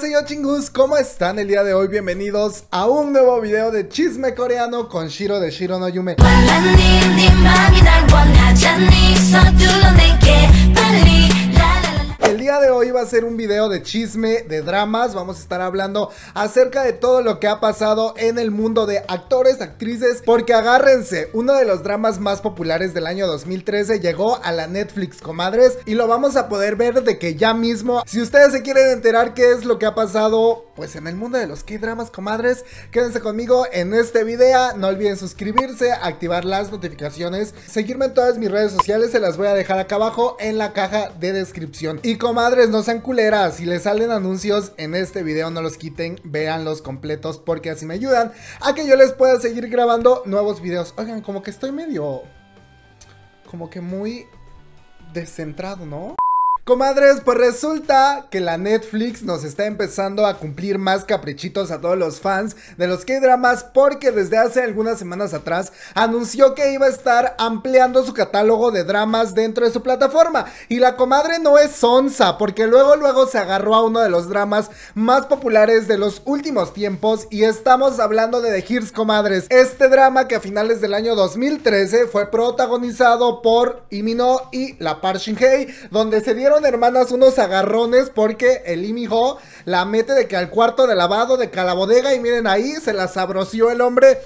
señor chingus, ¿cómo están el día de hoy? Bienvenidos a un nuevo video de chisme coreano con Shiro de Shiro no Yume de hoy va a ser un video de chisme, de dramas. Vamos a estar hablando acerca de todo lo que ha pasado en el mundo de actores, actrices. Porque agárrense, uno de los dramas más populares del año 2013 llegó a la Netflix, comadres. Y lo vamos a poder ver de que ya mismo. Si ustedes se quieren enterar qué es lo que ha pasado, pues en el mundo de los K-dramas, comadres, quédense conmigo en este video. No olviden suscribirse, activar las notificaciones, seguirme en todas mis redes sociales. Se las voy a dejar acá abajo en la caja de descripción. Y como madres, no sean culeras. Si les salen anuncios en este video, no los quiten, los completos porque así me ayudan a que yo les pueda seguir grabando nuevos videos. Oigan, como que estoy medio... Como que muy descentrado, ¿no? Comadres, pues resulta que la Netflix nos está empezando a cumplir más caprichitos a todos los fans de los K-dramas porque desde hace algunas semanas atrás anunció que iba a estar ampliando su catálogo de dramas dentro de su plataforma y la comadre no es sonsa porque luego luego se agarró a uno de los dramas más populares de los últimos tiempos y estamos hablando de The Hears comadres. Este drama que a finales del año 2013 fue protagonizado por Imino y La Shin donde se dieron hermanas, unos agarrones porque el Imijo la mete de que al cuarto de lavado de bodega y miren ahí, se la sabroció el hombre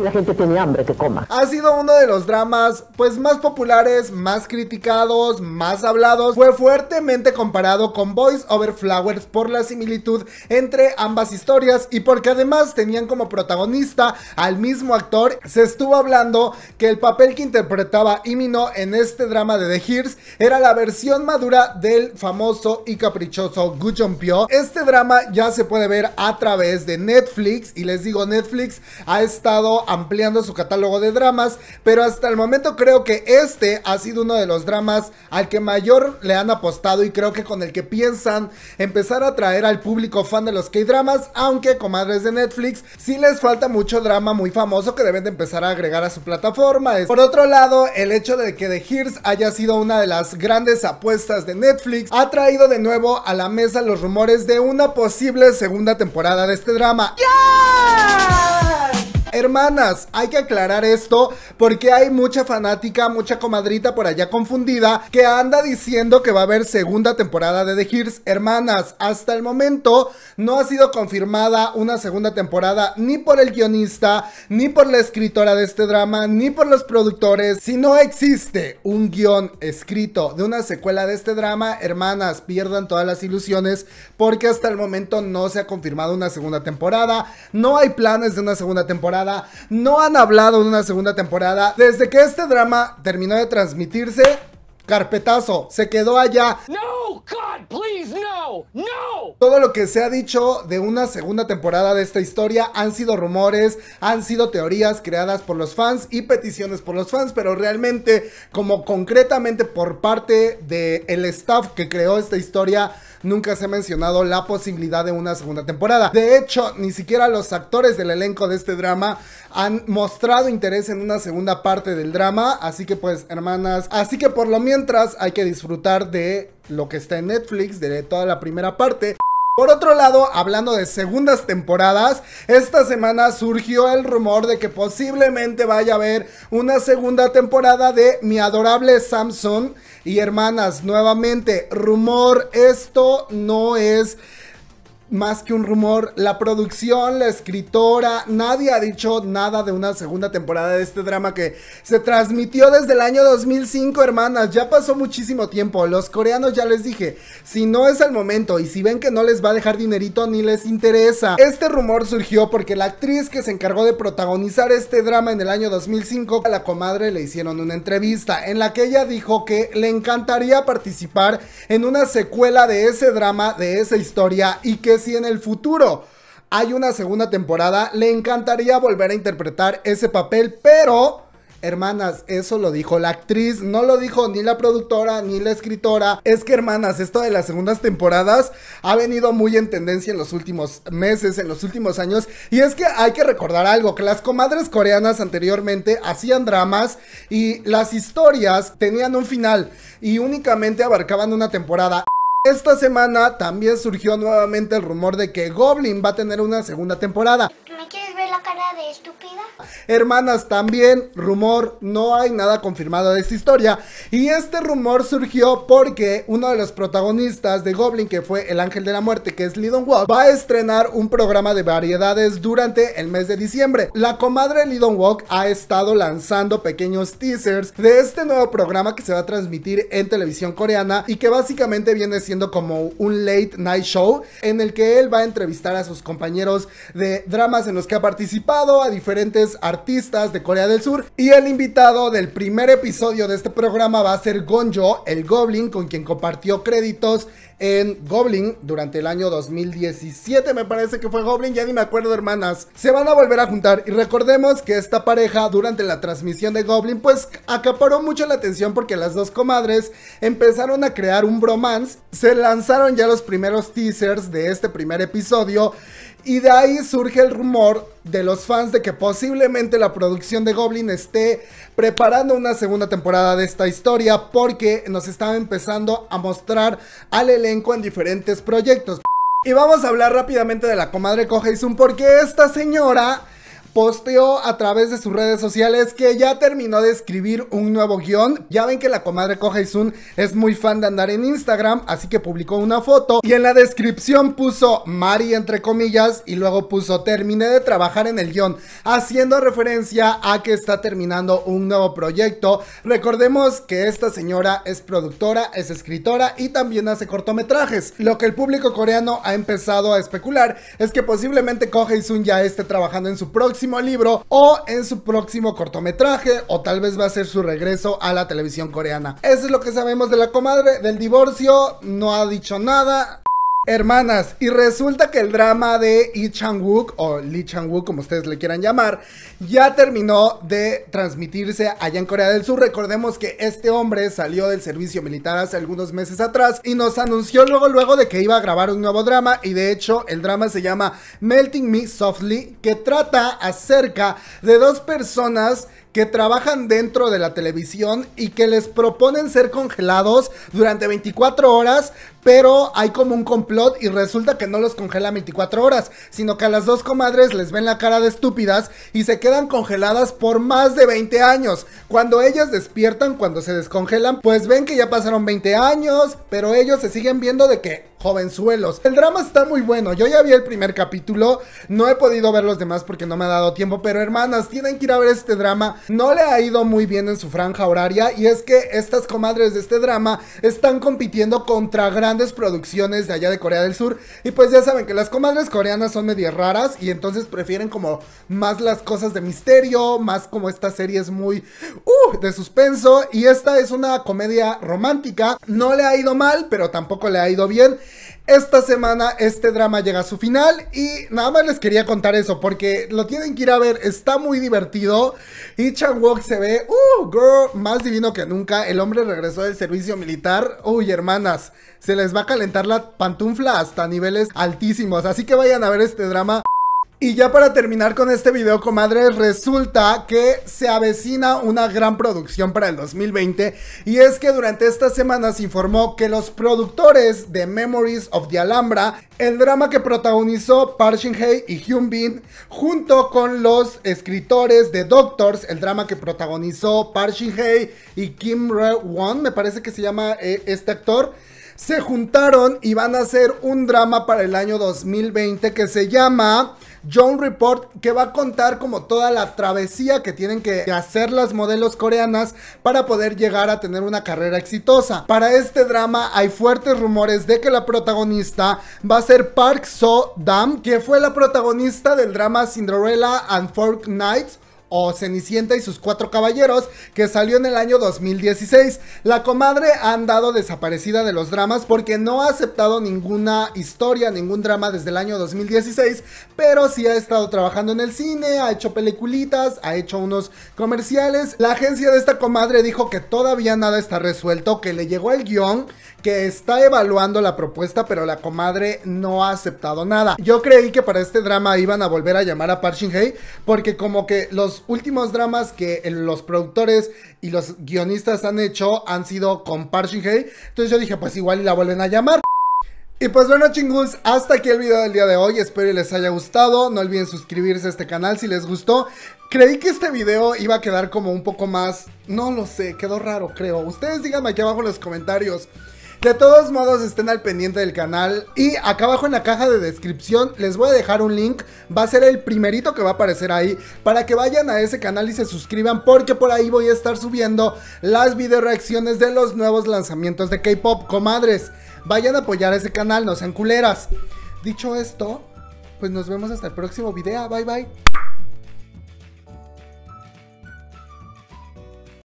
la gente tiene hambre, que coma. Ha sido uno de los dramas, pues más populares, más criticados, más hablados. Fue fuertemente comparado con Boys Over Flowers por la similitud entre ambas historias y porque además tenían como protagonista al mismo actor. Se estuvo hablando que el papel que interpretaba Imino en este drama de The Hears era la versión madura del famoso y caprichoso Gu Pyo. Este drama ya se puede ver a través de Netflix y les digo, Netflix ha estado ampliando su catálogo de dramas, pero hasta el momento creo que este ha sido uno de los dramas al que mayor le han apostado y creo que con el que piensan empezar a atraer al público fan de los K-dramas, aunque comadres de Netflix sí les falta mucho drama muy famoso que deben de empezar a agregar a su plataforma. Por otro lado, el hecho de que The Hears haya sido una de las grandes apuestas de Netflix ha traído de nuevo a la mesa los rumores de una posible segunda temporada de este drama hermanas, hay que aclarar esto porque hay mucha fanática, mucha comadrita por allá confundida que anda diciendo que va a haber segunda temporada de The Hears. Hermanas, hasta el momento no ha sido confirmada una segunda temporada ni por el guionista, ni por la escritora de este drama, ni por los productores. Si no existe un guión escrito de una secuela de este drama, hermanas, pierdan todas las ilusiones porque hasta el momento no se ha confirmado una segunda temporada, no hay planes de una segunda temporada no han hablado de una segunda temporada. Desde que este drama terminó de transmitirse, carpetazo, se quedó allá. No, please, no, no. Todo lo que se ha dicho de una segunda temporada de esta historia han sido rumores, han sido teorías creadas por los fans y peticiones por los fans, pero realmente, como concretamente por parte del el staff que creó esta historia, nunca se ha mencionado la posibilidad de una segunda temporada. De hecho, ni siquiera los actores del elenco de este drama han mostrado interés en una segunda parte del drama, así que pues hermanas, así que por lo mientras hay que disfrutar de lo que está en Netflix, de toda la primera parte. Por otro lado, hablando de segundas temporadas, esta semana surgió el rumor de que posiblemente vaya a haber una segunda temporada de Mi adorable Samson y hermanas, nuevamente, rumor, esto no es más que un rumor, la producción, la escritora, nadie ha dicho nada de una segunda temporada de este drama que se transmitió desde el año 2005, hermanas. Ya pasó muchísimo tiempo. Los coreanos ya les dije, si no es el momento y si ven que no les va a dejar dinerito ni les interesa. Este rumor surgió porque la actriz que se encargó de protagonizar este drama en el año 2005, a la comadre le hicieron una entrevista en la que ella dijo que le encantaría participar en una secuela de ese drama, de esa historia y que si en el futuro hay una segunda temporada, le encantaría volver a interpretar ese papel, pero... Hermanas, eso lo dijo la actriz, no lo dijo ni la productora ni la escritora. Es que hermanas, esto de las segundas temporadas ha venido muy en tendencia en los últimos meses, en los últimos años. Y es que hay que recordar algo, que las comadres coreanas anteriormente hacían dramas y las historias tenían un final y únicamente abarcaban una temporada. Esta semana también surgió nuevamente el rumor de que Goblin va a tener una segunda temporada estúpida? Hermanas, también rumor, no hay nada confirmado de esta historia. Y este rumor surgió porque uno de los protagonistas de Goblin, que fue el ángel de la muerte, que es Lidon Walk, va a estrenar un programa de variedades durante el mes de diciembre. La comadre Lidon Walk ha estado lanzando pequeños teasers de este nuevo programa que se va a transmitir en televisión coreana y que básicamente viene siendo como un late night show en el que él va a entrevistar a sus compañeros de dramas en los que ha participado a diferentes artistas de Corea del Sur y el invitado del primer episodio de este programa va a ser Gonjo, el Goblin, con quien compartió créditos en Goblin durante el año 2017, me parece que fue Goblin, ya ni me acuerdo hermanas. Se van a volver a juntar y recordemos que esta pareja durante la transmisión de Goblin pues acaparó mucho la atención porque las dos comadres empezaron a crear un bromance, se lanzaron ya los primeros teasers de este primer episodio y de ahí surge el rumor de los fans de que posiblemente la producción de Goblin esté preparando una segunda temporada de esta historia porque nos estaba empezando a mostrar al elenco en diferentes proyectos. Y vamos a hablar rápidamente de la comadre Sun. porque esta señora posteó a través de sus redes sociales que ya terminó de escribir un nuevo guión. Ya ven que la comadre Koja Sun es muy fan de andar en Instagram, así que publicó una foto y en la descripción puso Mari entre comillas y luego puso terminé de trabajar en el guión, haciendo referencia a que está terminando un nuevo proyecto. Recordemos que esta señora es productora, es escritora y también hace cortometrajes. Lo que el público coreano ha empezado a especular es que posiblemente Koja Sun ya esté trabajando en su próximo libro o en su próximo cortometraje o tal vez va a ser su regreso a la televisión coreana. Eso es lo que sabemos de la comadre, del divorcio, no ha dicho nada. Hermanas, y resulta que el drama de Lee Chang-wook, o Lee Chang-wook como ustedes le quieran llamar, ya terminó de transmitirse allá en Corea del Sur. Recordemos que este hombre salió del servicio militar hace algunos meses atrás y nos anunció luego luego de que iba a grabar un nuevo drama y de hecho el drama se llama Melting Me Softly, que trata acerca de dos personas que trabajan dentro de la televisión y que les proponen ser congelados durante 24 horas, pero hay como un complot y resulta que no los congela 24 horas, sino que a las dos comadres les ven la cara de estúpidas y se quedan congeladas por más de 20 años. Cuando ellas despiertan, cuando se descongelan, pues ven que ya pasaron 20 años, pero ellos se siguen viendo de que jovenzuelos. El drama está muy bueno. Yo ya vi el primer capítulo. No he podido ver los demás porque no me ha dado tiempo. Pero hermanas, tienen que ir a ver este drama. No le ha ido muy bien en su franja horaria. Y es que estas comadres de este drama están compitiendo contra grandes producciones de allá de Corea del Sur. Y pues ya saben que las comadres coreanas son medio raras. Y entonces prefieren como más las cosas de misterio. Más como esta serie es muy uh, de suspenso. Y esta es una comedia romántica. No le ha ido mal, pero tampoco le ha ido bien. Esta semana este drama llega a su final y nada más les quería contar eso porque lo tienen que ir a ver, está muy divertido y Chan se ve, uh, más divino que nunca, el hombre regresó del servicio militar, uy hermanas, se les va a calentar la pantufla hasta niveles altísimos, así que vayan a ver este drama. Y ya para terminar con este video, comadre, resulta que se avecina una gran producción para el 2020 y es que durante esta semana se informó que los productores de Memories of the Alhambra, el drama que protagonizó Park shin y Hyun Bin, junto con los escritores de Doctors, el drama que protagonizó Park shin y Kim Re-won, me parece que se llama eh, este actor, se juntaron y van a hacer un drama para el año 2020 que se llama John Report, que va a contar como toda la travesía que tienen que hacer las modelos coreanas para poder llegar a tener una carrera exitosa. Para este drama hay fuertes rumores de que la protagonista va a ser Park So Dam, que fue la protagonista del drama Cinderella and Fork Nights o Cenicienta y sus cuatro caballeros que salió en el año 2016. La comadre ha andado desaparecida de los dramas porque no ha aceptado ninguna historia, ningún drama desde el año 2016, pero sí ha estado trabajando en el cine, ha hecho peliculitas, ha hecho unos comerciales. La agencia de esta comadre dijo que todavía nada está resuelto, que le llegó el guión, que está evaluando la propuesta, pero la comadre no ha aceptado nada. Yo creí que para este drama iban a volver a llamar a Parching Hey, porque como que los últimos dramas que eh, los productores y los guionistas han hecho han sido con Park Hey. Entonces yo dije, pues igual la vuelven a llamar. Y pues bueno chingus, hasta aquí el video del día de hoy, espero les haya gustado, no olviden suscribirse a este canal si les gustó. Creí que este video iba a quedar como un poco más, no lo sé, quedó raro creo. Ustedes díganme aquí abajo en los comentarios. De todos modos, estén al pendiente del canal. Y acá abajo en la caja de descripción les voy a dejar un link. Va a ser el primerito que va a aparecer ahí. Para que vayan a ese canal y se suscriban. Porque por ahí voy a estar subiendo las video reacciones de los nuevos lanzamientos de K-Pop. Comadres, vayan a apoyar ese canal, no sean culeras. Dicho esto, pues nos vemos hasta el próximo video. Bye bye.